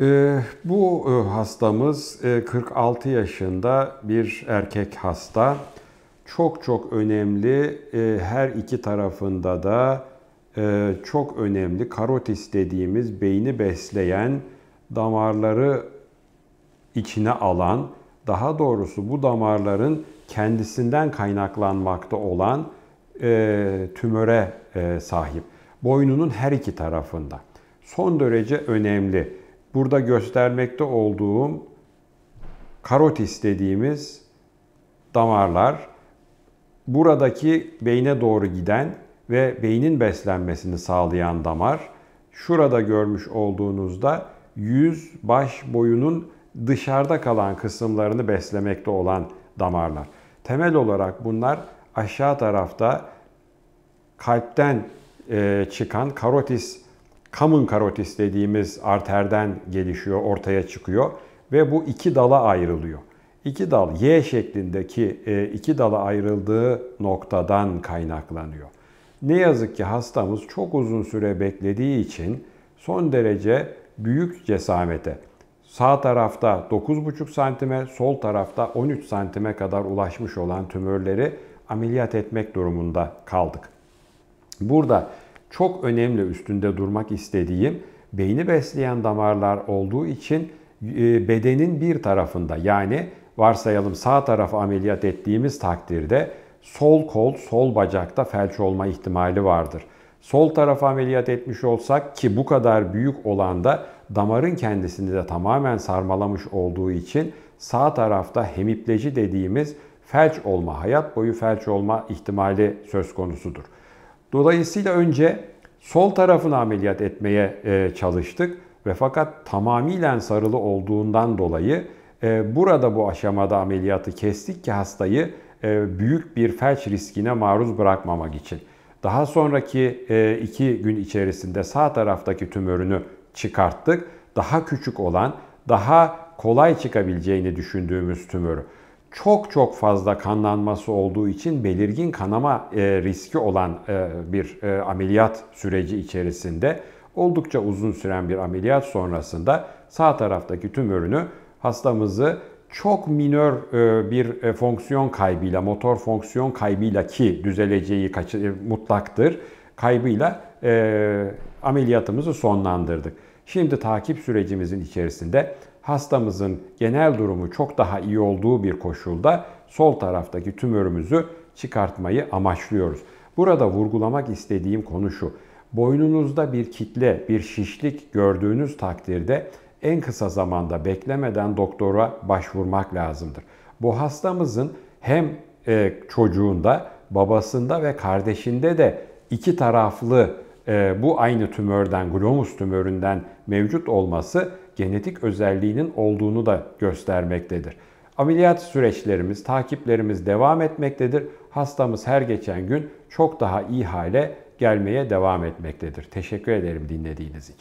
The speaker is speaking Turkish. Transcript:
Ee, bu e, hastamız 46 e, yaşında bir erkek hasta. Çok çok önemli, e, her iki tarafında da çok önemli karotis dediğimiz beyni besleyen damarları içine alan, daha doğrusu bu damarların kendisinden kaynaklanmakta olan tümöre sahip. Boynunun her iki tarafında. Son derece önemli burada göstermekte olduğum karotis dediğimiz damarlar buradaki beyne doğru giden ve beynin beslenmesini sağlayan damar şurada görmüş olduğunuzda yüz baş boyunun dışarıda kalan kısımlarını beslemekte olan damarlar. Temel olarak bunlar aşağı tarafta kalpten e, çıkan karotis common karotis dediğimiz arterden gelişiyor, ortaya çıkıyor ve bu iki dala ayrılıyor. İki dal Y şeklindeki e, iki dala ayrıldığı noktadan kaynaklanıyor. Ne yazık ki hastamız çok uzun süre beklediği için son derece büyük cesamete sağ tarafta 9,5 santime, sol tarafta 13 santime kadar ulaşmış olan tümörleri ameliyat etmek durumunda kaldık. Burada çok önemli üstünde durmak istediğim beyni besleyen damarlar olduğu için e, bedenin bir tarafında yani varsayalım sağ tarafı ameliyat ettiğimiz takdirde sol kol, sol bacakta felç olma ihtimali vardır. Sol tarafı ameliyat etmiş olsak ki bu kadar büyük olan da damarın kendisini de tamamen sarmalamış olduğu için sağ tarafta hemipleji dediğimiz felç olma, hayat boyu felç olma ihtimali söz konusudur. Dolayısıyla önce sol tarafını ameliyat etmeye e, çalıştık ve fakat tamamilen sarılı olduğundan dolayı e, burada bu aşamada ameliyatı kestik ki hastayı e, büyük bir felç riskine maruz bırakmamak için. Daha sonraki iki gün içerisinde sağ taraftaki tümörünü çıkarttık. Daha küçük olan, daha kolay çıkabileceğini düşündüğümüz tümörü çok çok fazla kanlanması olduğu için belirgin kanama e, riski olan e, bir e, ameliyat süreci içerisinde oldukça uzun süren bir ameliyat sonrasında sağ taraftaki tümörünü hastamızı çok minör bir fonksiyon kaybıyla, motor fonksiyon kaybıyla ki düzeleceği mutlaktır, kaybıyla ameliyatımızı sonlandırdık. Şimdi takip sürecimizin içerisinde hastamızın genel durumu çok daha iyi olduğu bir koşulda sol taraftaki tümörümüzü çıkartmayı amaçlıyoruz. Burada vurgulamak istediğim konu şu. Boynunuzda bir kitle, bir şişlik gördüğünüz takdirde en kısa zamanda beklemeden doktora başvurmak lazımdır. Bu hastamızın hem e, çocuğunda, babasında ve kardeşinde de iki taraflı e, bu aynı tümörden, glomus tümöründen mevcut olması genetik özelliğinin olduğunu da göstermektedir. Ameliyat süreçlerimiz, takiplerimiz devam etmektedir. Hastamız her geçen gün çok daha iyi hale gelmeye devam etmektedir. Teşekkür ederim dinlediğiniz için.